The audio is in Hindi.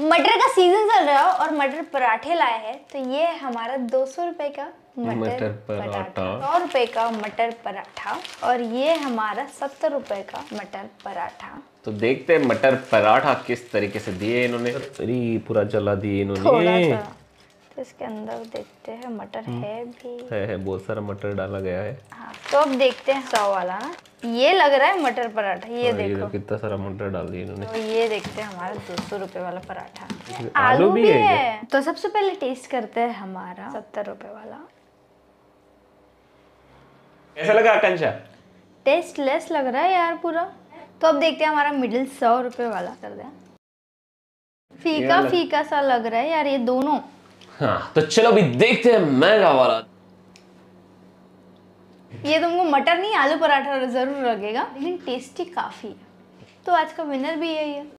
मटर का सीजन चल रहा है और मटर पराठे लाए हैं तो ये है हमारा दो सौ रुपए का मटर पराठा सौ रुपए का मटर पराठा और ये हमारा सत्तर रुपए का मटर पराठा तो देखते हैं मटर पराठा किस तरीके से दिए इन्होंने पूरा जला दिए इन्होंने तो इसके अंदर देखते हैं मटर हम्म। है भी है, है बहुत सारा मटर डाला गया है हाँ तो अब देखते हैं सौ वाला ना ये लग रहा है मटर पराठा ये हाँ, देखो ये कितना सारा मटर डाल दिया इन्होंने तो ये देखते हैं हमारा दो सौ रूपए वाला पराठा आलू, आलू भी, भी है, है। तो सबसे पहले टेस्ट करते हैं हमारा सत्तर रूपए वाला कैसा लगा आकांक्षा टेस्ट लेस लग रहा है यार पूरा तो अब देखते हैं हमारा मिडिल सौ रूपए वाला कर दे फीका फीका सा लग रहा है यार ये दोनों हाँ तो चलो अभी देखते हैं महंगा वाला ये तुमको मटर नहीं आलू पराठा ज़रूर लगेगा लेकिन टेस्टी काफ़ी है तो आज का विनर भी यही है